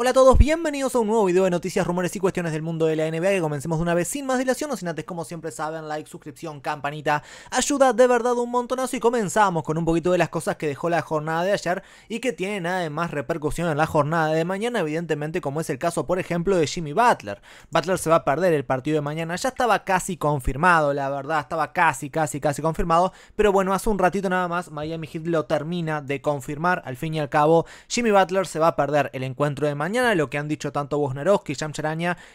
Hola a todos, bienvenidos a un nuevo video de noticias, rumores y cuestiones del mundo de la NBA que comencemos de una vez sin más dilación, no sin antes como siempre saben, like, suscripción, campanita, ayuda de verdad un montonazo y comenzamos con un poquito de las cosas que dejó la jornada de ayer y que tienen además repercusión en la jornada de mañana, evidentemente como es el caso por ejemplo de Jimmy Butler. Butler se va a perder el partido de mañana, ya estaba casi confirmado, la verdad, estaba casi, casi, casi confirmado, pero bueno, hace un ratito nada más Miami Heat lo termina de confirmar, al fin y al cabo Jimmy Butler se va a perder el encuentro de mañana mañana. Lo que han dicho tanto Wojnarowski y Jam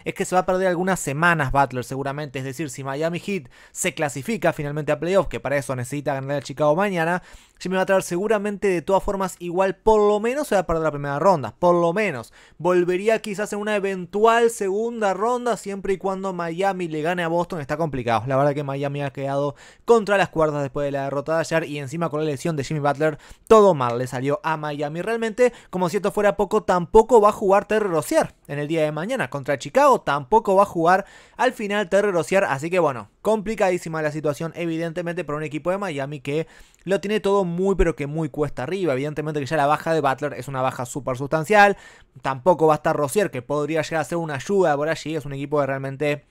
es que se va a perder algunas semanas Butler seguramente. Es decir, si Miami Heat se clasifica finalmente a playoffs, que para eso necesita ganar a Chicago mañana, Jimmy Butler seguramente de todas formas igual por lo menos se va a perder la primera ronda, por lo menos. Volvería quizás en una eventual segunda ronda siempre y cuando Miami le gane a Boston, está complicado. La verdad que Miami ha quedado contra las cuerdas después de la derrota de ayer y encima con la lesión de Jimmy Butler, todo mal le salió a Miami. Realmente, como si esto fuera poco, tampoco va a jugar Terry Rozier en el día de mañana contra Chicago, tampoco va a jugar al final Terry Rozier, así que bueno, complicadísima la situación, evidentemente, para un equipo de Miami que lo tiene todo muy, pero que muy cuesta arriba. Evidentemente que ya la baja de Butler es una baja súper sustancial. Tampoco va a estar Rosier, que podría llegar a ser una ayuda por allí. Es un equipo de realmente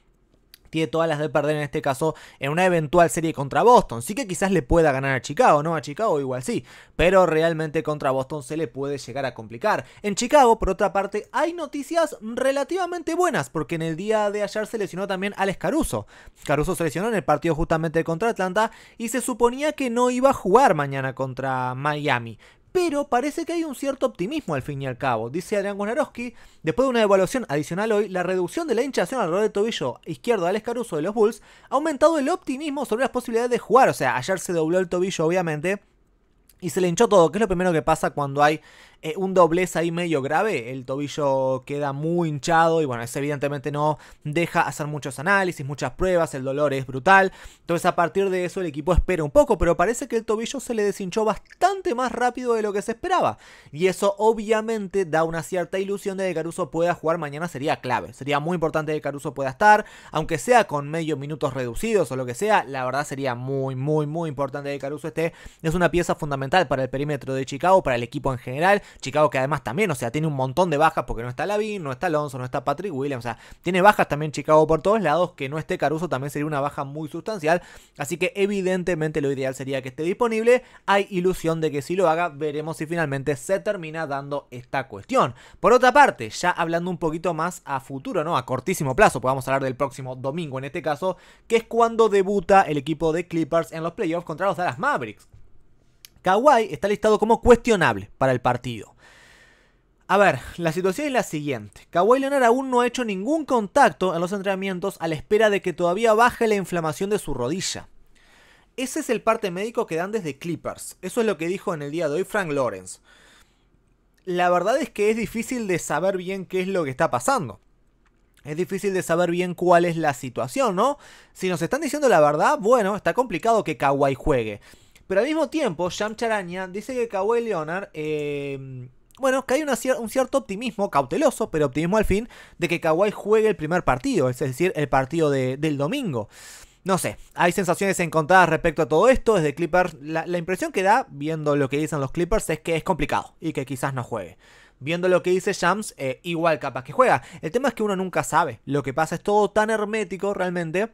tiene todas las de perder en este caso en una eventual serie contra Boston. Sí que quizás le pueda ganar a Chicago, ¿no? A Chicago igual sí, pero realmente contra Boston se le puede llegar a complicar. En Chicago, por otra parte, hay noticias relativamente buenas, porque en el día de ayer se lesionó también Alex Caruso. Caruso se lesionó en el partido justamente contra Atlanta y se suponía que no iba a jugar mañana contra Miami pero parece que hay un cierto optimismo al fin y al cabo. Dice Adrián Gunarowski, después de una evaluación adicional hoy, la reducción de la hinchación alrededor del tobillo izquierdo al escaruso de los Bulls ha aumentado el optimismo sobre las posibilidades de jugar. O sea, ayer se dobló el tobillo, obviamente. Y se le hinchó todo, que es lo primero que pasa cuando hay eh, un doblez ahí medio grave, el tobillo queda muy hinchado y bueno, eso evidentemente no deja hacer muchos análisis, muchas pruebas, el dolor es brutal. Entonces a partir de eso el equipo espera un poco, pero parece que el tobillo se le deshinchó bastante más rápido de lo que se esperaba. Y eso obviamente da una cierta ilusión de que Caruso pueda jugar mañana, sería clave. Sería muy importante que Caruso pueda estar, aunque sea con medio minutos reducidos o lo que sea, la verdad sería muy, muy, muy importante que Caruso esté. Es una pieza fundamental para el perímetro de Chicago, para el equipo en general. Chicago que además también, o sea, tiene un montón de bajas porque no está Lavin, no está Alonso, no está Patrick Williams, o sea, tiene bajas también Chicago por todos lados, que no esté Caruso también sería una baja muy sustancial, así que evidentemente lo ideal sería que esté disponible, hay ilusión de que si lo haga, veremos si finalmente se termina dando esta cuestión. Por otra parte, ya hablando un poquito más a futuro, ¿no? A cortísimo plazo, podemos hablar del próximo domingo en este caso, que es cuando debuta el equipo de Clippers en los playoffs contra los Dallas Mavericks. Kawhi está listado como cuestionable para el partido. A ver, la situación es la siguiente. Kawhi Leonard aún no ha hecho ningún contacto en los entrenamientos a la espera de que todavía baje la inflamación de su rodilla. Ese es el parte médico que dan desde Clippers. Eso es lo que dijo en el día de hoy Frank Lawrence. La verdad es que es difícil de saber bien qué es lo que está pasando. Es difícil de saber bien cuál es la situación, ¿no? Si nos están diciendo la verdad, bueno, está complicado que Kawhi juegue. Pero al mismo tiempo, Sham Charaña dice que Kawhi Leonard. Eh, bueno, que hay un cierto optimismo, cauteloso, pero optimismo al fin, de que Kawhi juegue el primer partido, es decir, el partido del domingo. No sé, hay sensaciones encontradas respecto a todo esto. Desde Clippers, la, impresión que da, viendo lo que dicen los Clippers, es que es complicado y que quizás no juegue. Viendo lo que dice Shams, eh, igual capaz que juega. El tema es que uno nunca sabe. Lo que pasa es todo tan hermético realmente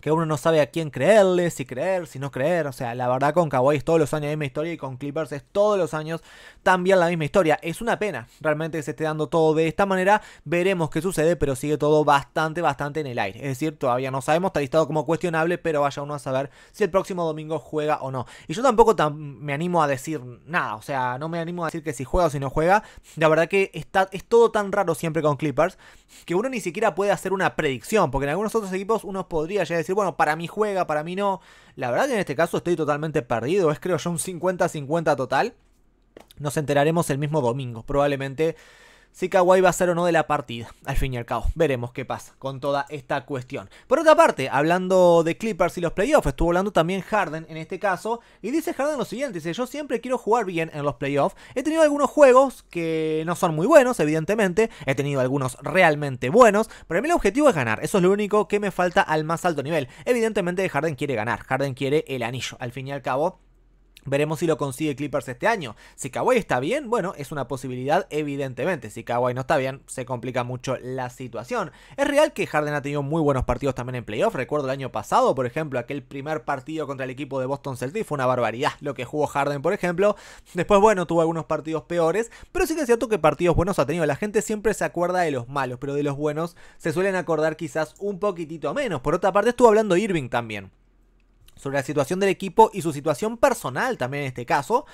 que uno no sabe a quién creerle, si creer, si no creer. O sea, la verdad con Kawhi es todos los años la misma historia y con Clippers es todos los años también la misma historia. Es una pena realmente que se esté dando todo de esta manera. Veremos qué sucede, pero sigue todo bastante, bastante en el aire. Es decir, todavía no sabemos, está listado como cuestionable, pero vaya uno a saber si el próximo domingo juega o no. Y yo tampoco me animo a decir nada, o sea, no me animo a decir que si juega o si no juega. La verdad que está, es todo tan raro siempre con Clippers que uno ni siquiera puede hacer una predicción, porque en algunos otros equipos uno podría ya decir bueno, para mí juega, para mí no. La verdad que en este caso estoy totalmente perdido. Es creo yo un 50-50 total. Nos enteraremos el mismo domingo, probablemente si Kawhi va a ser o no de la partida. Al fin y al cabo, veremos qué pasa con toda esta cuestión. Por otra parte, hablando de Clippers y los playoffs, estuvo hablando también Harden en este caso. Y dice Harden lo siguiente, dice, yo siempre quiero jugar bien en los playoffs. He tenido algunos juegos que no son muy buenos, evidentemente. He tenido algunos realmente buenos. Pero a mí el objetivo es ganar. Eso es lo único que me falta al más alto nivel. Evidentemente Harden quiere ganar. Harden quiere el anillo. Al fin y al cabo, Veremos si lo consigue Clippers este año. Si Kawhi está bien, bueno, es una posibilidad evidentemente. Si Kawhi no está bien, se complica mucho la situación. Es real que Harden ha tenido muy buenos partidos también en playoff. Recuerdo el año pasado, por ejemplo, aquel primer partido contra el equipo de Boston Celtics fue una barbaridad lo que jugó Harden, por ejemplo. Después, bueno, tuvo algunos partidos peores, pero sí que es cierto que partidos buenos ha tenido. La gente siempre se acuerda de los malos, pero de los buenos se suelen acordar quizás un poquitito menos. Por otra parte, estuvo hablando Irving también sobre la situación del equipo y su situación personal también en este caso.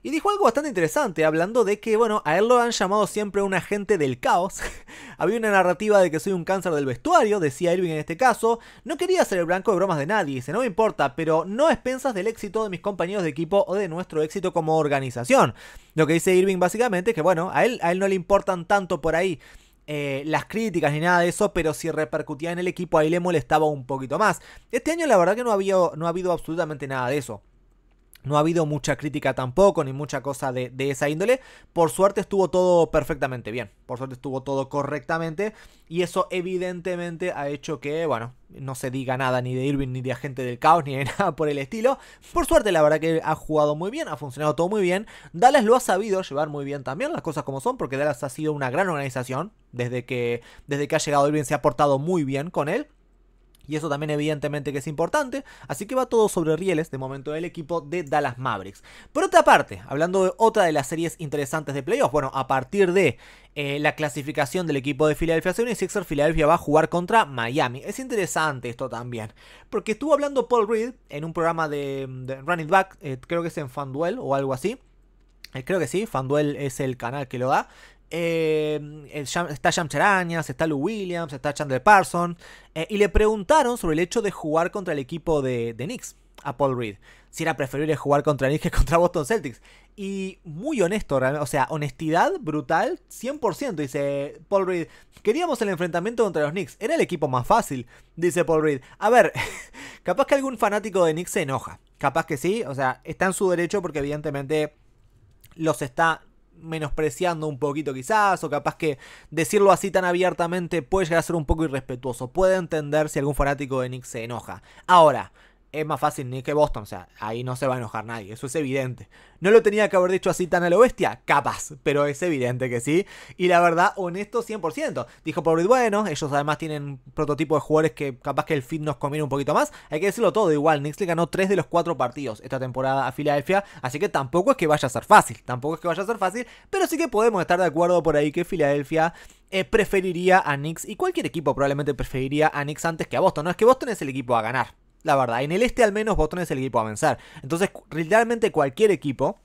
Y dijo algo bastante interesante, hablando de que, bueno, a él lo han llamado siempre un agente del caos. Había una narrativa de que soy un cáncer del vestuario, decía Irving en este caso. No quería ser el blanco de bromas de nadie, dice, no me importa, pero no expensas del éxito de mis compañeros de equipo o de nuestro éxito como organización. Lo que dice Irving básicamente es que, bueno, a él, a él no le importan tanto por ahí eh, las críticas ni nada de eso, pero si repercutía en el equipo ahí le molestaba un poquito más. Este año la verdad que no, no ha habido absolutamente nada de eso. No ha habido mucha crítica tampoco, ni mucha cosa de, esa índole. Por suerte estuvo todo perfectamente bien. Por suerte estuvo todo correctamente. Y eso evidentemente ha hecho que, bueno, no se diga nada ni de Irving, ni de Agente del Caos, ni de nada por el estilo. Por suerte, la verdad que ha jugado muy bien, ha funcionado todo muy bien. Dallas lo ha sabido llevar muy bien también, las cosas como son, porque Dallas ha sido una gran organización. Desde que, desde que ha llegado Irving se ha portado muy bien con él. Y eso también evidentemente que es importante. Así que va todo sobre rieles de momento del equipo de Dallas Mavericks. Por otra parte, hablando de otra de las series interesantes de playoffs, bueno, a partir de eh, la clasificación del equipo de Filadelfia 76ers, Filadelfia va a jugar contra Miami. Es interesante esto también, porque estuvo hablando Paul Reed en un programa de, Run It Back, eh, creo que es en FanDuel o algo así. Eh, creo que sí, Fanduel es el canal que lo da. Eh, está Jam Charañas, está Lou Williams, está Chandler Parsons. Eh, y le preguntaron sobre el hecho de jugar contra el equipo de, de Knicks, a Paul Reed. Si era preferible jugar contra Knicks que contra Boston Celtics. Y muy honesto, O sea, honestidad brutal, 100%. Dice Paul Reed. Queríamos el enfrentamiento contra los Knicks. Era el equipo más fácil, dice Paul Reed. A ver, capaz que algún fanático de Knicks se enoja. Capaz que sí. O sea, está en su derecho porque evidentemente los está menospreciando un poquito quizás, o capaz que decirlo así tan abiertamente puede llegar a ser un poco irrespetuoso. Puede entender si algún fanático de Nick se enoja. Ahora, es más fácil ni que Boston. O sea, ahí no se va a enojar nadie. Eso es evidente. No lo tenía que haber dicho así tan a lo bestia. Capaz. Pero es evidente que sí. Y la verdad, honesto 100%. Dijo y bueno, ellos además tienen un prototipo de jugadores que capaz que el fit nos conviene un poquito más. Hay que decirlo todo. Igual, Knicks le ganó 3 de los 4 partidos esta temporada a Filadelfia. Así que tampoco es que vaya a ser fácil. Tampoco es que vaya a ser fácil. Pero sí que podemos estar de acuerdo por ahí que Filadelfia... Eh, preferiría a Knicks y cualquier equipo probablemente preferiría a Knicks antes que a Boston. No es que Boston es el equipo a ganar la verdad. En el este al menos Boston es el equipo a avanzar. Entonces, realmente cualquier equipo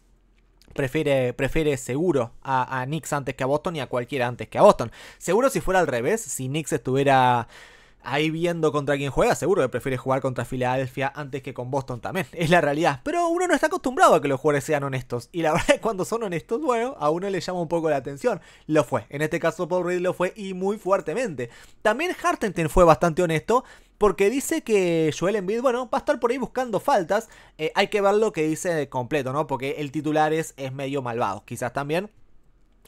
prefiere, prefiere seguro a, a Knicks antes que a Boston y a cualquiera antes que a Boston. Seguro si fuera al revés, si Knicks estuviera ahí viendo contra quién juega, seguro que prefiere jugar contra Filadelfia antes que con Boston también, es la realidad. Pero uno no está acostumbrado a que los jugadores sean honestos, y la verdad es que cuando son honestos, bueno, a uno le llama un poco la atención. Lo fue, en este caso Paul Reed lo fue y muy fuertemente. También Hartenstein fue bastante honesto, porque dice que Joel Embiid, bueno, va a estar por ahí buscando faltas. Eh, hay que ver lo que dice completo, ¿no? Porque el titular es, es medio malvado, quizás también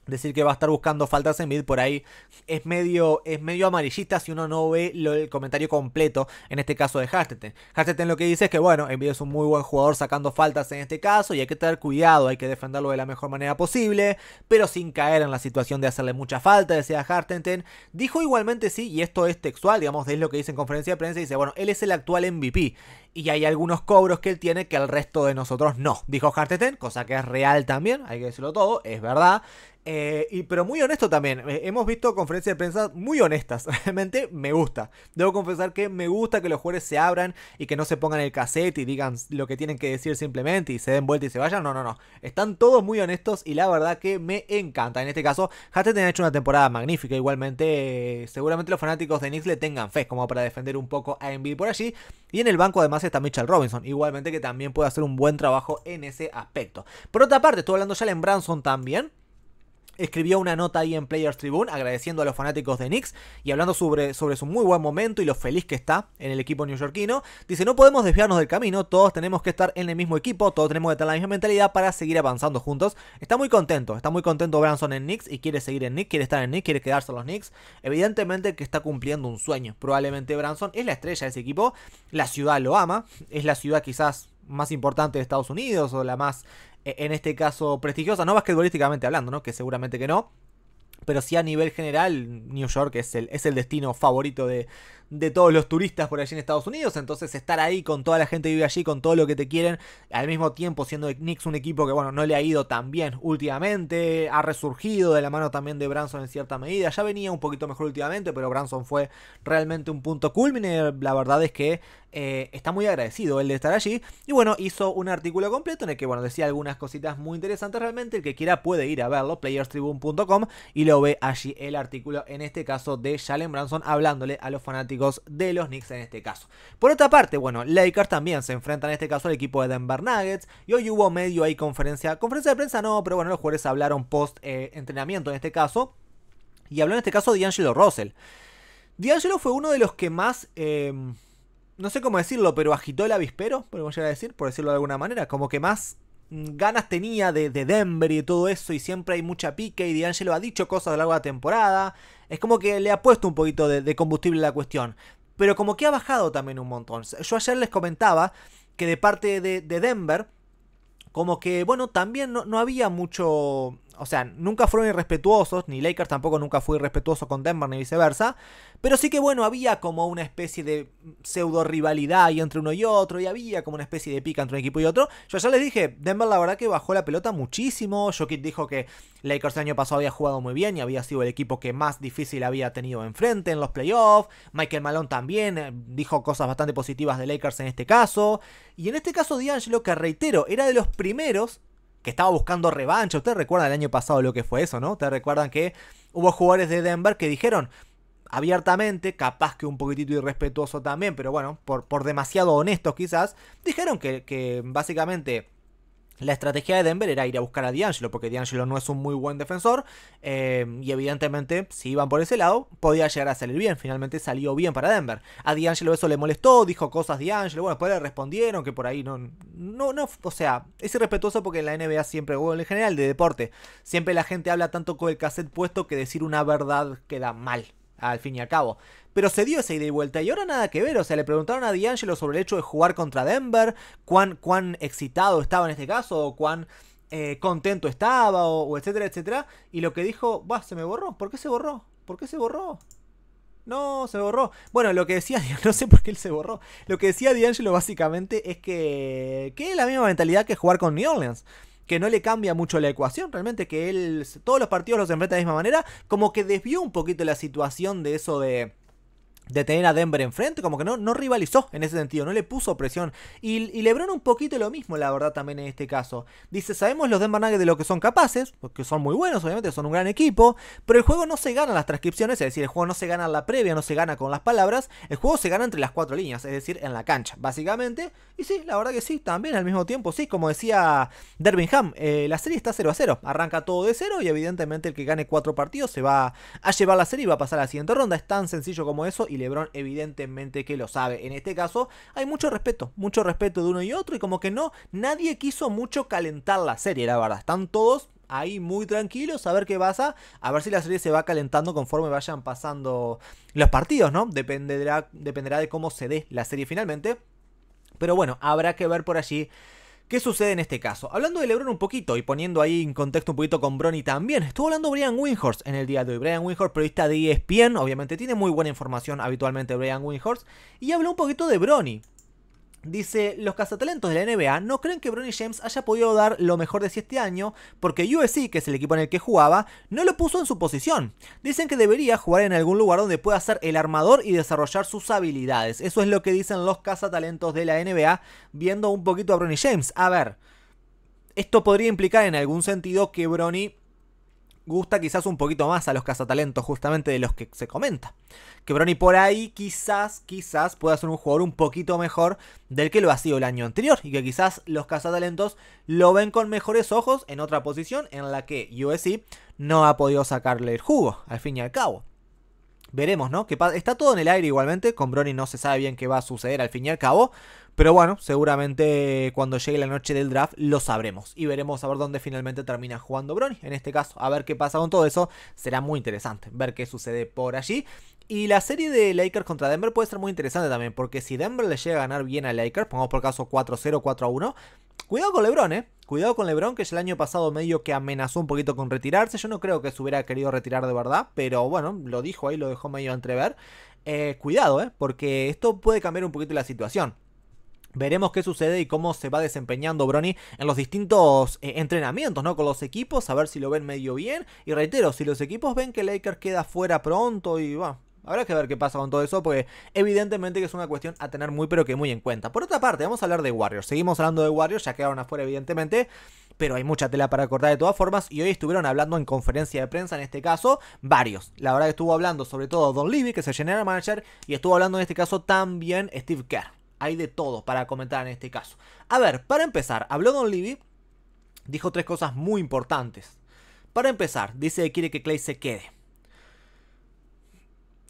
decir que va a estar buscando faltas en mid por ahí es medio, es medio amarillista si uno no ve el comentario completo en este caso de Hasteten. Hartenten lo que dice es que bueno, mid es un muy buen jugador sacando faltas en este caso y hay que tener cuidado, hay que defenderlo de la mejor manera posible, pero sin caer en la situación de hacerle mucha falta, decía Hartenten. Dijo igualmente sí, y esto es textual, digamos, es lo que dice en conferencia de prensa, dice, bueno, él es el actual MVP y hay algunos cobros que él tiene que al resto de nosotros no, dijo Hartenten, cosa que es real también, hay que decirlo todo, es verdad. Eh, y, pero muy honesto también. Eh, hemos visto conferencias de prensa muy honestas. Realmente me gusta. Debo confesar que me gusta que los jugadores se abran y que no se pongan el cassette y digan lo que tienen que decir simplemente y se den vuelta y se vayan. No, no, no. Están todos muy honestos y la verdad que me encanta. En este caso, Hashtag ha hecho una temporada magnífica. Igualmente, eh, seguramente los fanáticos de Knicks le tengan fe como para defender un poco a Embiid por allí. Y en el banco además está Mitchell Robinson. Igualmente que también puede hacer un buen trabajo en ese aspecto. Por otra parte, estoy hablando ya de Branson también escribió una nota ahí en Players Tribune agradeciendo a los fanáticos de Knicks y hablando sobre, sobre su muy buen momento y lo feliz que está en el equipo neoyorquino. Dice, no podemos desviarnos del camino, todos tenemos que estar en el mismo equipo, todos tenemos que tener la misma mentalidad para seguir avanzando juntos. Está muy contento, está muy contento Branson en Knicks y quiere seguir en Knicks, quiere estar en Knicks, quiere quedarse en los Knicks. Evidentemente que está cumpliendo un sueño. Probablemente Branson es la estrella de ese equipo, la ciudad lo ama, es la ciudad quizás más importante de Estados Unidos o la más e, en este caso prestigiosa, no basquetbolísticamente hablando, ¿no? Que seguramente que no. Pero sí a nivel general, New York es el, es el destino favorito de, de todos los turistas por allí en Estados Unidos. Entonces estar ahí con toda la gente que vive allí, con todo lo que te quieren, al mismo tiempo siendo Knicks un equipo que bueno, no le ha ido tan bien últimamente, ha resurgido de la mano también de Branson en cierta medida, ya venía un poquito mejor últimamente, pero Branson fue realmente un punto culmine, la verdad es que eh, está muy agradecido el de estar allí y bueno, hizo un artículo completo en el que bueno, decía algunas cositas muy interesantes realmente, el que quiera puede ir a verlo, playerstribune.com y lo ve allí el artículo, en este caso de Shalen Branson, hablándole a los fanáticos de los Knicks en este caso. Por otra parte, bueno, Lakers también se enfrenta en este caso al equipo de Denver Nuggets y hoy hubo medio ahí conferencia, conferencia de prensa no, pero bueno, los jugadores hablaron post eh, entrenamiento en este caso y habló en este caso de D'Angelo Russell. D'Angelo fue uno de los que más... Em, no sé cómo decirlo, pero agitó el avispero, podemos llegar a decir, por decirlo de alguna manera, como que más Mm, ganas tenía de, Denver y todo eso, y siempre hay mucha pique, y Angelo ha dicho cosas a lo largo de la temporada. Es como que le ha puesto un poquito de, combustible la cuestión. Pero como que ha bajado también un montón. Yo ayer les comentaba que de parte de, de Denver, como que, bueno, también no, no había mucho, o sea, nunca fueron irrespetuosos, ni Lakers tampoco nunca fue irrespetuoso con Denver ni viceversa, pero sí que bueno, había como una especie de pseudo rivalidad ahí entre uno y otro, y había como una especie de pica entre un equipo y otro. Yo ya les dije, Denver la verdad que bajó la pelota muchísimo, Jokic dijo que Lakers el año pasado había jugado muy bien y había sido el equipo que más difícil había tenido enfrente en los playoffs, Michael Malone también eh, dijo cosas bastante positivas de Lakers en este caso, y en este caso D'Angelo, que reitero, era de los primeros que estaba buscando revancha. Ustedes recuerdan el año pasado lo que fue eso, ¿no? Ustedes recuerdan que hubo jugadores de Denver que dijeron abiertamente, capaz que un poquitito irrespetuoso también, pero bueno, por, por demasiado honestos quizás, dijeron que, que básicamente la estrategia de Denver era ir a buscar a D'Angelo, porque D'Angelo no es un muy buen defensor. Eh, y evidentemente, si iban por ese lado, podía llegar a salir bien. Finalmente salió bien para Denver. A D'Angelo eso le molestó, dijo cosas D'Angelo. Bueno, después le respondieron que por ahí no. No, no. O sea, es irrespetuoso porque en la NBA siempre, o en general de deporte, siempre la gente habla tanto con el cassette puesto que decir una verdad queda mal al fin y al cabo. Pero se dio esa ida y vuelta y ahora nada que ver. O sea, le preguntaron a D'Angelo sobre el hecho de jugar contra Denver, cuán, cuán excitado estaba en este caso, o cuán eh, contento estaba, o, etcétera, etcétera. Y lo que dijo, va, se me borró. ¿Por qué se borró? ¿Por qué se borró? No, se borró. Bueno, lo que decía, no sé por qué él se borró. Lo que decía D'Angelo básicamente es que, que es la misma mentalidad que jugar con New Orleans que no le cambia mucho la ecuación, realmente que él todos los partidos los enfrenta de la misma manera, como que desvió un poquito la situación de eso de de tener a Denver enfrente, como que no, no rivalizó en ese sentido, no le puso presión. Y, y, Lebron un poquito lo mismo, la verdad, también en este caso. Dice, sabemos los Denver Nuggets de lo que son capaces, porque son muy buenos, obviamente, son un gran equipo, pero el juego no se gana en las transcripciones, es decir, el juego no se gana en la previa, no se gana con las palabras, el juego se gana entre las cuatro líneas, es decir, en la cancha, básicamente. Y sí, la verdad que sí, también al mismo tiempo, sí, como decía Dervingham, eh, la serie está 0 a 0, arranca todo de cero y evidentemente el que gane cuatro partidos se va a llevar la serie y va a pasar a la siguiente ronda, es tan sencillo como eso y LeBron evidentemente que lo sabe. En este caso hay mucho respeto, mucho respeto de uno y otro y como que no, nadie quiso mucho calentar la serie, la verdad. Están todos ahí muy tranquilos a ver qué pasa, a ver si la serie se va calentando conforme vayan pasando los partidos, ¿no? Dependerá, dependerá de cómo se dé la serie finalmente. Pero bueno, habrá que ver por allí ¿Qué sucede en este caso? Hablando de LeBron un poquito y poniendo ahí en contexto un poquito con Bronny también, estuvo hablando Brian Windhorst en el día de hoy. Brian Windhorst, periodista de ESPN, obviamente tiene muy buena información habitualmente Brian Windhorst, y habló un poquito de Bronny. Dice, los cazatalentos de la NBA no creen que Bronny James haya podido dar lo mejor de sí este año porque USC, que es el equipo en el que jugaba, no lo puso en su posición. Dicen que debería jugar en algún lugar donde pueda ser el armador y desarrollar sus habilidades. Eso es lo que dicen los cazatalentos de la NBA viendo un poquito a Bronny James. A ver, esto podría implicar en algún sentido que Bronny gusta quizás un poquito más a los cazatalentos justamente de los que se comenta. Que Brony por ahí quizás, quizás pueda ser un jugador un poquito mejor del que lo ha sido el año anterior y que quizás los cazatalentos lo ven con mejores ojos en otra posición en la que USC no ha podido sacarle el jugo, al fin y al cabo. Veremos, ¿no? Que está todo en el aire igualmente, con Brony no se sabe bien qué va a suceder al fin y al cabo, pero bueno, seguramente cuando llegue la noche del draft lo sabremos y veremos a ver dónde finalmente termina jugando Brony. En este caso, a ver qué pasa con todo eso. Será muy interesante ver qué sucede por allí. Y la serie de Lakers contra Denver puede ser muy interesante también, porque si Denver le llega a ganar bien a Lakers, pongamos por caso 4-0, 4-1, cuidado con LeBron, ¿eh? Cuidado con LeBron, que el año pasado medio que amenazó un poquito con retirarse. Yo no creo que se hubiera querido retirar de verdad, pero bueno, lo dijo ahí, lo dejó medio entrever. Eh, cuidado, ¿eh? Porque esto puede cambiar un poquito la situación. Veremos qué sucede y cómo se va desempeñando Brony en los distintos eh, entrenamientos, ¿no? Con los equipos, a ver si lo ven medio bien. Y reitero, si los equipos ven que Lakers queda fuera pronto y va. Bueno, habrá que ver qué pasa con todo eso, porque evidentemente que es una cuestión a tener muy pero que muy en cuenta. Por otra parte, vamos a hablar de Warriors. Seguimos hablando de Warriors, ya quedaron afuera evidentemente pero hay mucha tela para cortar de todas formas y hoy estuvieron hablando en conferencia de prensa en este caso varios. La verdad que estuvo hablando sobre todo Don Levy, que es el general manager, y estuvo hablando en este caso también Steve Kerr hay de todo para comentar en este caso. A ver, para empezar, habló Don Levy, dijo tres cosas muy importantes. Para empezar, dice que quiere que Clay se quede.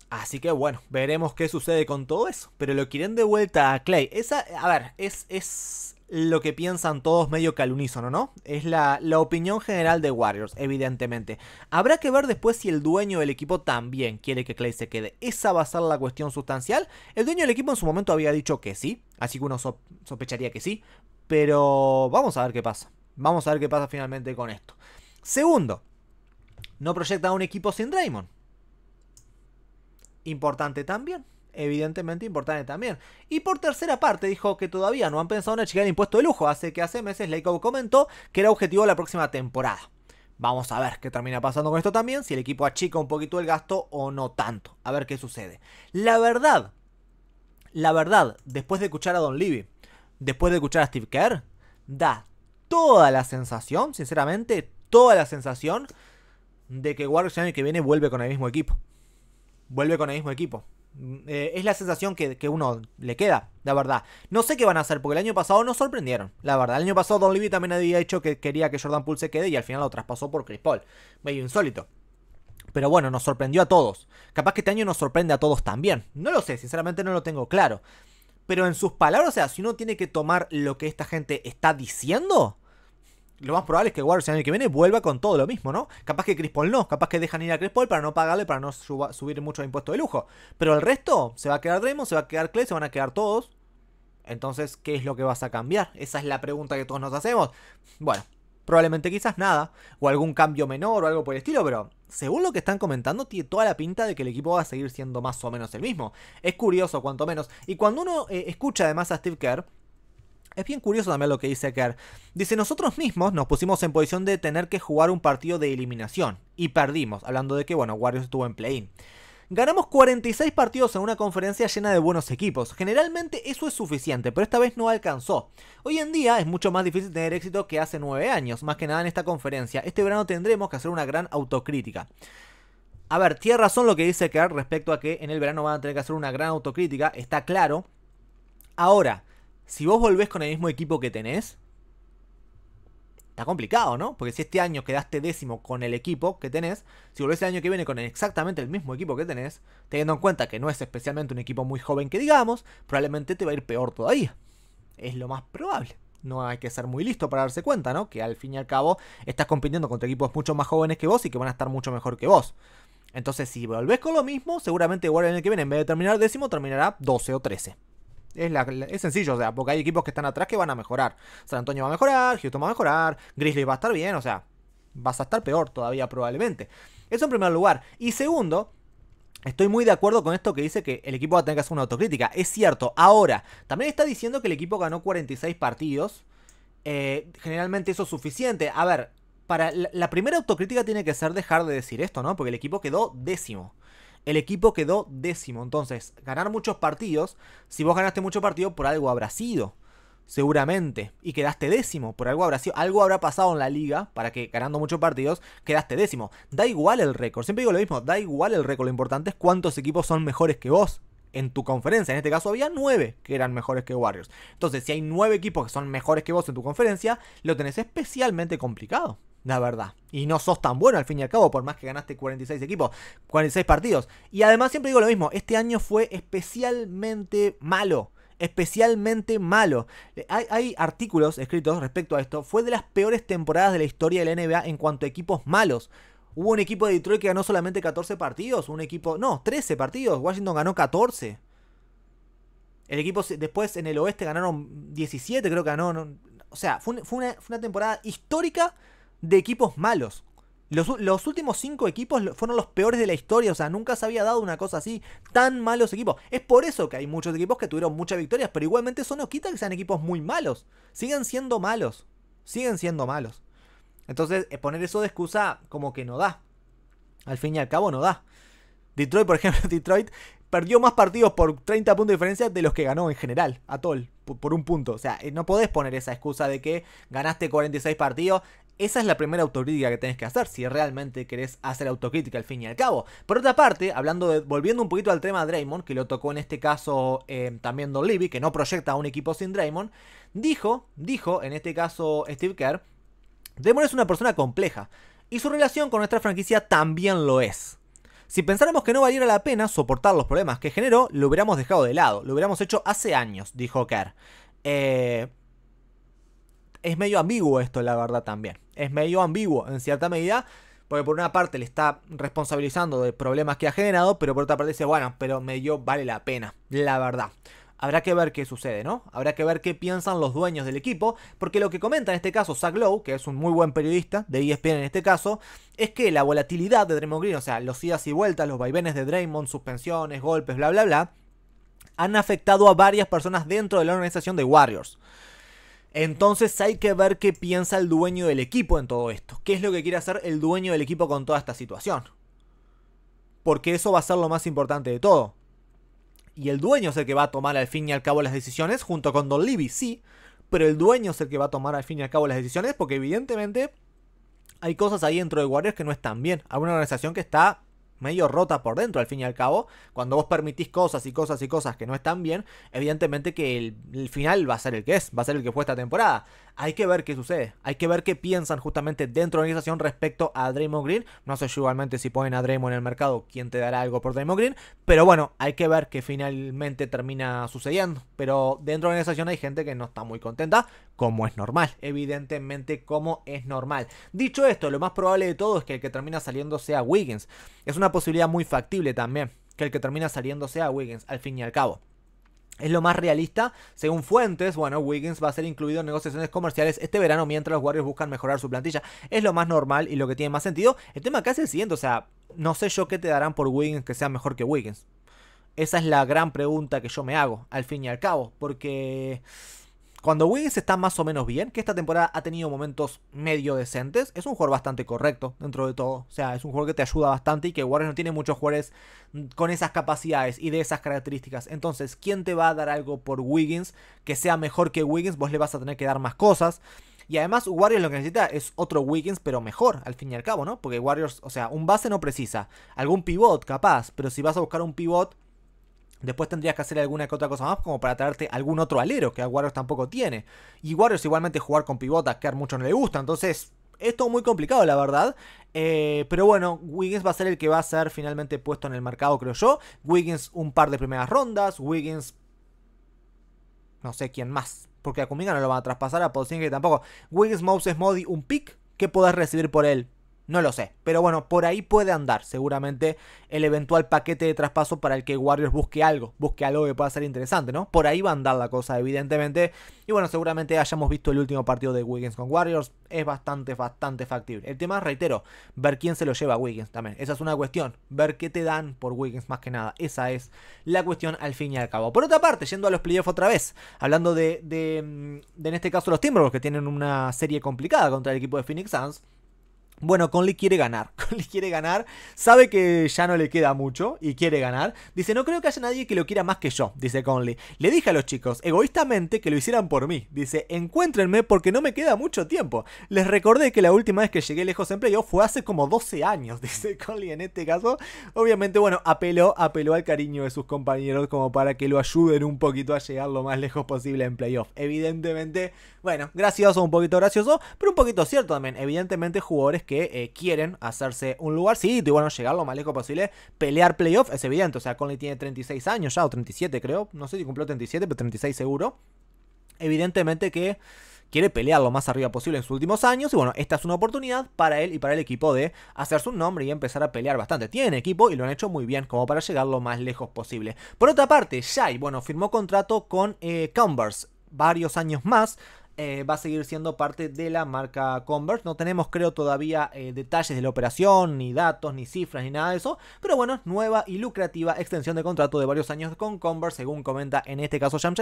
Así que bueno, veremos qué sucede con todo eso. Pero lo quieren de vuelta a Clay. Esa, a ver, es, es, lo que piensan todos medio que al unísono, ¿no? Es la, opinión general de Warriors, evidentemente. Habrá que ver después si el dueño del equipo también quiere que Clay se quede. Esa va a ser la cuestión sustancial. El dueño del equipo en su momento había dicho que sí, así que uno sospecharía que sí. Pero vamos a ver qué pasa. Vamos a ver qué pasa finalmente con esto. Segundo, no proyecta un equipo sin Draymond. Importante también evidentemente importante también. Y por tercera parte dijo que todavía no han pensado en achicar el impuesto de lujo, hace que hace meses Leikov comentó que era objetivo la próxima temporada. Vamos a ver qué termina pasando con esto también, si el equipo achica un poquito el gasto o no tanto. A ver qué sucede. La verdad, la verdad, después de escuchar a Don Levy, después de escuchar a Steve Kerr, da toda la sensación, sinceramente, toda la sensación de que Warriors el año que viene vuelve con el mismo equipo. Vuelve con el mismo equipo. Eh, es la sensación que, uno le queda, la verdad. No sé qué van a hacer, porque el año pasado nos sorprendieron, la verdad. El año pasado Don Levy también había dicho que quería que Jordan Poole se quede y al final lo traspasó por Chris Paul. Medio insólito. Pero bueno, nos sorprendió a todos. Capaz que este año nos sorprende a todos también. No lo sé, sinceramente no lo tengo claro. Pero en sus palabras, o sea, si uno tiene que tomar lo que esta gente está diciendo, lo más probable es que Warriors el año que viene vuelva con todo lo mismo, ¿no? Capaz que Chris no, capaz que dejan ir a Chris Paul para no pagarle, para no subir mucho impuesto de lujo. Pero el resto, se va a quedar Draymond, se va a quedar Clay, se van a quedar todos. Entonces, ¿qué es lo que vas a cambiar? Esa es la pregunta que todos nos hacemos. Bueno, probablemente quizás nada, o algún cambio menor o algo por el estilo, pero según lo que están comentando, tiene toda la pinta de que el equipo va a seguir siendo más o menos el mismo. Es curioso, cuanto menos. Y cuando uno eh, escucha además a Steve Kerr, es bien curioso también lo que dice Kerr. Dice, nosotros mismos nos pusimos en posición de tener que jugar un partido de eliminación. Y perdimos, hablando de que, bueno, Warriors estuvo en play-in. Ganamos 46 partidos en una conferencia llena de buenos equipos. Generalmente eso es suficiente, pero esta vez no alcanzó. Hoy en día es mucho más difícil tener éxito que hace 9 años, más que nada en esta conferencia. Este verano tendremos que hacer una gran autocrítica. A ver, tiene razón lo que dice Kerr respecto a que en el verano van a tener que hacer una gran autocrítica, está claro. Ahora, si vos volvés con el mismo equipo que tenés, está complicado, ¿no? Porque si este año quedaste décimo con el equipo que tenés, si volvés el año que viene con exactamente el mismo equipo que tenés, teniendo en cuenta que no es especialmente un equipo muy joven que digamos, probablemente te va a ir peor todavía. Es lo más probable. No hay que ser muy listo para darse cuenta, ¿no? Que al fin y al cabo estás compitiendo contra equipos mucho más jóvenes que vos y que van a estar mucho mejor que vos. Entonces, si volvés con lo mismo, seguramente igual el año que viene, en vez de terminar décimo, terminará 12 o 13. Es, sencillo, o sea, porque hay equipos que están atrás que van a mejorar. San Antonio va a mejorar, Houston va a mejorar, Grizzlies va a estar bien, o sea, vas a estar peor todavía probablemente. Eso en primer lugar. Y segundo, Estoy muy de acuerdo con esto que dice que el equipo va a tener que hacer una autocrítica. Es cierto. Ahora, también está diciendo que el equipo ganó 46 partidos. Eh, generalmente eso es suficiente. A ver, para la, primera autocrítica tiene que ser dejar de decir esto, ¿no? Porque el equipo quedó décimo el equipo quedó décimo. Entonces, ganar muchos partidos, si vos ganaste muchos partidos, por algo habrá sido. Seguramente. Y quedaste décimo. Por algo habrá sido. Algo habrá pasado en la liga para que ganando muchos partidos quedaste décimo. Da igual el récord. Siempre digo lo mismo. Da igual el récord. Lo importante es cuántos equipos son mejores que vos en tu conferencia. En este caso había nueve que eran mejores que Warriors. Entonces, si hay nueve equipos que son mejores que vos en tu conferencia, lo tenés especialmente complicado la verdad. Y no sos tan bueno al fin y al cabo, por más que ganaste 46 equipos, 46 partidos. Y además siempre digo lo mismo, este año fue especialmente malo. Especialmente malo. Hay, artículos escritos respecto a esto. Fue de las peores temporadas de la historia de la NBA en cuanto a equipos malos. Hubo un equipo de Detroit que ganó solamente 14 partidos. Un equipo. No, 13 partidos. Washington ganó 14. El equipo después en el oeste ganaron 17, creo que ganó. o sea, fue, una, fue una temporada histórica de equipos malos. Los, últimos cinco equipos fueron los peores de la historia, o sea, nunca se había dado una cosa así, tan malos equipos. Es por eso que hay muchos equipos que tuvieron muchas victorias, pero igualmente eso no quita que sean equipos muy malos. Siguen siendo malos, siguen siendo malos. Entonces, eh, poner eso de excusa como que no da. Al fin y al cabo no da. Detroit, por ejemplo, Detroit perdió más partidos por 30 puntos de diferencia de los que ganó en general, a por un punto. O sea, eh, no podés poner esa excusa de que ganaste 46 partidos. Esa es la primera autocrítica que tenés que hacer si realmente querés hacer autocrítica al fin y al cabo. Por otra parte, hablando de, volviendo un poquito al tema de Draymond, que lo tocó en este caso eh, también Don Levy, que no proyecta un equipo sin Draymond, dijo, dijo en este caso Steve Kerr, Draymond es una persona compleja y su relación con nuestra franquicia también lo es. Si pensáramos que no valiera la pena soportar los problemas que generó, lo hubiéramos dejado de lado, lo hubiéramos hecho hace años, dijo Kerr. Eh, es medio ambiguo esto, la verdad, también. Es medio ambiguo, en cierta medida, porque por una parte le está responsabilizando de problemas que ha generado, pero por otra parte dice, bueno, pero medio vale la pena, la verdad. Habrá que ver qué sucede, ¿no? Habrá que ver qué piensan los dueños del equipo, porque lo que comenta en este caso Zach Lowe, que es un muy buen periodista de ESPN en este caso, es que la volatilidad de Draymond Green, o sea, los idas y vueltas, los vaivenes de Draymond, suspensiones, golpes, bla, bla, bla, han afectado a varias personas dentro de la organización de Warriors. Entonces hay que ver qué piensa el dueño del equipo en todo esto. ¿Qué es lo que quiere hacer el dueño del equipo con toda esta situación? Porque eso va a ser lo más importante de todo y el dueño es el que va a tomar al fin y al cabo las decisiones, junto con Don Libby, sí, pero el dueño es el que va a tomar al fin y al cabo las decisiones, porque evidentemente hay cosas ahí dentro de Warriors que no están bien. Hay una organización que está medio rota por dentro al fin y al cabo. Cuando vos permitís cosas y cosas y cosas que no están bien, evidentemente que el, el, final va a ser el que es, va a ser el que fue esta temporada. Hay que ver qué sucede. Hay que ver qué piensan justamente dentro de la organización respecto a Draymond Green. No sé yo igualmente si ponen a Draymond en el mercado, quién te dará algo por Draymond Green. Pero bueno, hay que ver qué finalmente termina sucediendo. Pero dentro de la organización hay gente que no está muy contenta, como es normal. Evidentemente, como es normal. Dicho esto, lo más probable de todo es que el que termina saliendo sea Wiggins. Es una posibilidad muy factible también que el que termina saliendo sea Wiggins, al fin y al cabo. Es lo más realista. Según fuentes, bueno, Wiggins va a ser incluido en negociaciones comerciales este verano mientras los Warriors buscan mejorar su plantilla. Es lo más normal y lo que tiene más sentido. El tema acá es el siguiente, o sea, no sé yo qué te darán por Wiggins que sea mejor que Wiggins. Esa es la gran pregunta que yo me hago, al fin y al cabo, porque... Cuando Wiggins está más o menos bien, que esta temporada ha tenido momentos medio decentes, es un jugador bastante correcto dentro de todo. O sea, es un jugador que te ayuda bastante y que Warriors no tiene muchos jugadores con esas capacidades y de esas características. Entonces, ¿quién te va a dar algo por Wiggins que sea mejor que Wiggins? Vos le vas a tener que dar más cosas. Y además Warriors lo que necesita es otro Wiggins, pero mejor, al fin y al cabo, ¿no? Porque Warriors, o sea, un base no precisa. Algún pivot, capaz. Pero si vas a buscar un pivot, Después tendrías que hacer alguna que otra cosa más como para traerte algún otro alero que a Warriors tampoco tiene. Y Warriors igualmente jugar con pivota que a muchos no le gusta, entonces es muy complicado, la verdad. Eh, pero bueno, Wiggins va a ser el que va a ser finalmente puesto en el mercado, creo yo. Wiggins un par de primeras rondas. Wiggins... No sé quién más. Porque a Kuminga no lo van a traspasar, a que tampoco. Wiggins, Moses, Modi, un pick. que podés recibir por él? No lo sé, pero bueno, por ahí puede andar seguramente el eventual paquete de traspaso para el que Warriors busque algo, busque algo que pueda ser interesante, ¿no? Por ahí va a andar la cosa, evidentemente. Y bueno, seguramente hayamos visto el último partido de Wiggins con Warriors, es bastante, bastante factible. El tema, reitero, ver quién se lo lleva a Wiggins también, esa es una cuestión, ver qué te dan por Wiggins más que nada, esa es la cuestión al fin y al cabo. Por otra parte, yendo a los playoffs otra vez, hablando de, de, mm, de en este caso los Timberwolves que tienen una serie complicada contra el equipo de Phoenix Suns, bueno, Conley quiere ganar. Conley quiere ganar. Sabe que ya no le queda mucho y quiere ganar. Dice, no creo que haya nadie que lo quiera más que yo, dice Conley. Le dije a los chicos, egoístamente, que lo hicieran por mí. Dice, encuéntrenme porque no me queda mucho tiempo. Les recordé que la última vez que llegué lejos en playoff fue hace como 12 años, dice Conley en este caso. Obviamente, bueno, apeló, apeló al cariño de sus compañeros como para que lo ayuden un poquito a llegar lo más lejos posible en playoff. Evidentemente, bueno, gracioso, un poquito gracioso, pero un poquito cierto también. Evidentemente, jugadores que eh, quieren hacerse un Sí, y bueno, llegar lo más lejos posible, pelear playoff, es evidente, o sea, Conley tiene 36 años ya, o 37 creo, no sé si cumplió 37, pero 36 seguro. Evidentemente que quiere pelear lo más arriba posible en sus últimos años. Y bueno, esta es una oportunidad para él y para el equipo de hacerse un nombre y empezar a pelear bastante. Tienen equipo y lo han hecho muy bien como para llegar lo más lejos posible. Por otra parte, Shai, bueno, firmó contrato con Canvas eh, Converse varios años más eh, va a seguir siendo parte de la marca Converse. No tenemos, creo, todavía eh, detalles de la operación, ni datos, ni cifras, ni nada de eso. Pero bueno, nueva y lucrativa extensión de contrato de varios años con Converse, según comenta en este caso Sham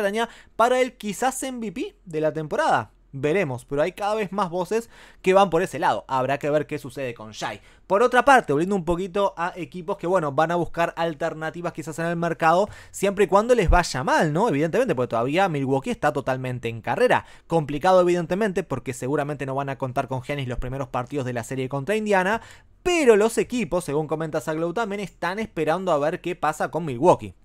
para el quizás MVP de la temporada veremos, pero hay cada vez más voces que van por ese lado. Habrá que ver qué sucede con Shai. Por otra parte, volviendo un poquito a equipos que, bueno, van a buscar alternativas quizás en el mercado, siempre y cuando les vaya mal, ¿no? Evidentemente, porque todavía Milwaukee está totalmente en carrera. Complicado, evidentemente, porque seguramente no van a contar con Genesis los primeros partidos de la serie contra Indiana, pero los equipos, según comenta Saglow, también están esperando a ver qué pasa con Milwaukee.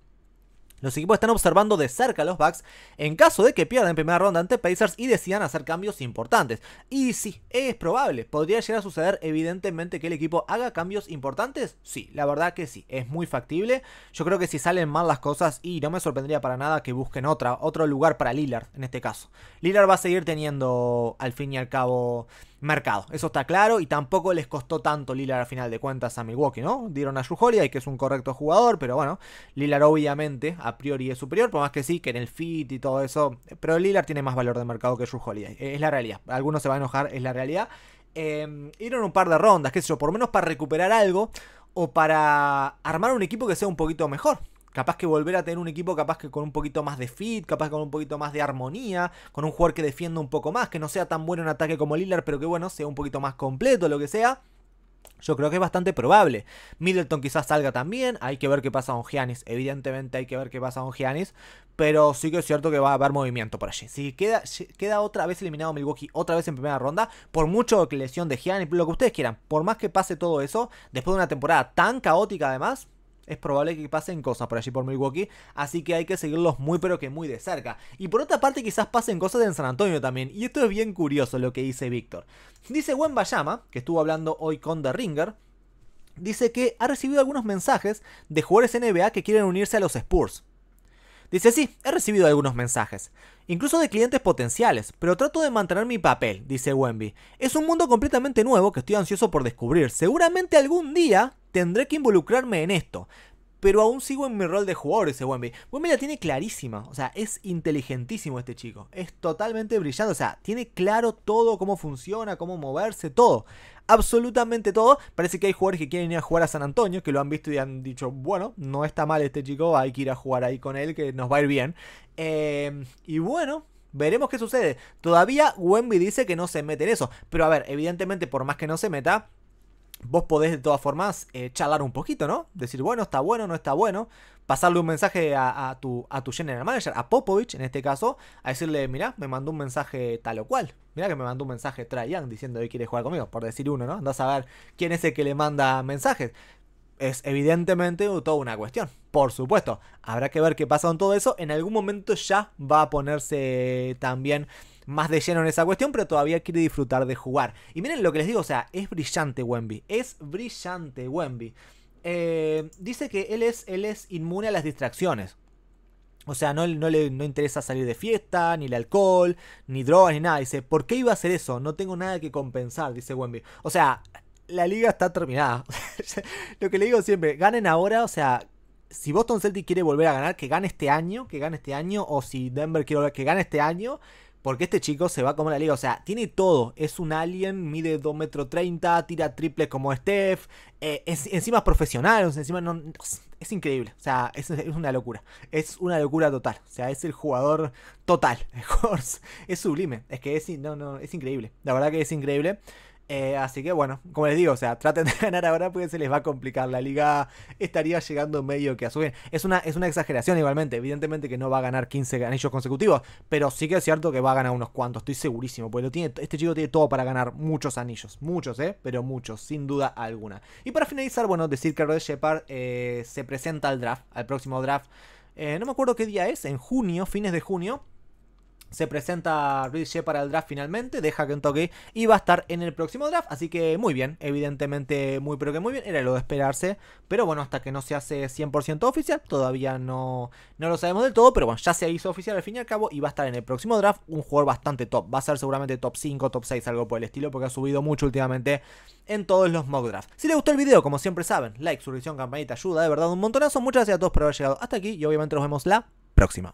Los equipos están observando de cerca los Bucks en caso de que pierdan en primera ronda ante Pacers y decidan hacer cambios importantes. Y sí, es probable, podría llegar a suceder evidentemente que el equipo haga cambios importantes. Sí, la verdad que sí, es muy factible. Yo creo que si salen mal las cosas y no me sorprendería para nada que busquen otra, otro lugar para Lillard en este caso. Lillard va a seguir teniendo al fin y al cabo mercado. Eso está claro y tampoco les costó tanto Lilar a final de cuentas a Milwaukee, ¿no? Dieron a Drew y que es un correcto jugador, pero bueno, Lilar obviamente a priori es superior, por más que sí, que en el fit y todo eso, pero Lilar tiene más valor de mercado que Drew Holiday, eh, es la realidad. Algunos se van a enojar, es la realidad. Eh, un par de rondas, qué sé yo, por lo menos para recuperar algo o para armar un equipo que sea un poquito mejor. Capaz que volver a tener un equipo capaz que con un poquito más de fit, capaz con un poquito más de armonía, con un jugador que defienda un poco más, que no sea tan bueno en ataque como Lillard, pero que bueno, sea un poquito más completo, lo que sea. Yo creo que es bastante probable. Middleton quizás salga también. Hay que ver qué pasa con Giannis. Evidentemente hay que ver qué pasa con Giannis. Pero sí que es cierto que va a haber movimiento por allí. Si queda, queda otra vez eliminado Milwaukee, otra vez en primera ronda, por mucho que lesión de Giannis, lo que ustedes quieran, por más que pase todo eso, después de una temporada tan caótica además, es probable que pasen cosas por allí por Milwaukee, así que hay que seguirlos muy pero que muy de cerca. Y por otra parte quizás pasen cosas en San Antonio también, y esto es bien curioso lo que dice Víctor. Dice Gwen que estuvo hablando hoy con The Ringer, dice que ha recibido algunos mensajes de jugadores NBA que quieren unirse a los Spurs. Dice, sí, he recibido algunos mensajes, incluso de clientes potenciales, pero trato de mantener mi papel, dice Wemby. Es un mundo completamente nuevo que estoy ansioso por descubrir. Seguramente algún día tendré que involucrarme en esto. Pero aún sigo en mi rol de jugador ese Wemby. Wemby la tiene clarísima. O sea, es inteligentísimo este chico. Es totalmente brillante. O sea, tiene claro todo, cómo funciona, cómo moverse, todo. Absolutamente todo. Parece que hay jugadores que quieren ir a jugar a San Antonio, que lo han visto y han dicho, bueno, no está mal este chico, hay que ir a jugar ahí con él, que nos va a ir bien. Em, y bueno, Veremos qué sucede. Todavía Wemby dice que no se mete en eso. Pero a ver, evidentemente, por más que no se meta, vos podés de todas formas eh, charlar un poquito, ¿no? Decir, bueno, está bueno, no está bueno. Pasarle un mensaje a, tu, a tu general manager, a Popovich en este caso, a decirle, mira, me mandó un mensaje tal o cual. Mira que me mandó un mensaje Try Young diciendo hoy quiere jugar conmigo, por decir uno, ¿no? Andás a ver quién es el que le manda mensajes. Es evidentemente toda una cuestión, por supuesto. Habrá que ver qué pasa con todo eso. En algún momento ya va a ponerse también más de lleno en esa cuestión, pero todavía quiere disfrutar de jugar. Y miren lo que les digo, o sea, es brillante Wemby, es brillante Wemby. Eh, dice que él es, él es inmune a las distracciones. O sea, no, no le interesa salir de fiesta, ni el alcohol, ni drogas, ni nada. Dice, ¿por qué iba a hacer eso? No tengo nada que compensar, dice Wemby. O sea, la liga está terminada. lo que le digo siempre, ganen ahora, o sea, si Boston Celtic quiere volver a ganar, que gane este año, que gane este año, o si Denver quiere volver, que gane este año, porque este chico se va como la liga, o sea, tiene todo. Es un alien, mide 2 metros 30, tira triple como Steph. Eh, es, encima es profesional, encima no, es increíble. O sea, es, una locura. Es una locura total. O sea, es el jugador total. es sublime. Es que es, no, no, es increíble. La verdad que es increíble. Eh, así que bueno, como les digo, o sea, traten de ganar ahora porque se les va a complicar. La liga estaría llegando medio que a su vez. Es una, es una exageración igualmente. Evidentemente que no va a ganar 15 anillos consecutivos, pero sí que es cierto que va a ganar unos cuantos, estoy segurísimo. Porque tiene, este chico tiene todo para ganar muchos anillos. Muchos, ¿eh? Pero muchos, sin duda alguna. Y para finalizar, bueno, decir que Rod Shepard eh, se presenta al draft, al próximo draft. Eh, no me acuerdo qué día es, en junio, fines de junio se presenta Reed para el draft finalmente, deja toque y va a estar en el próximo draft. Así que muy bien, evidentemente muy pero que muy bien, era lo de esperarse. Pero bueno, hasta que no se hace 100% oficial, todavía no, no lo sabemos del todo. Pero bueno, ya se hizo oficial al fin y al cabo y va a estar en el próximo draft un jugador bastante top. Va a ser seguramente top 5, top 6, algo por el estilo, porque ha subido mucho últimamente en todos los mock drafts. Si les gustó el video, como siempre saben, like, suscripción, campanita, ayuda, de verdad un montonazo. Muchas gracias a todos por haber llegado hasta aquí y obviamente nos vemos la próxima.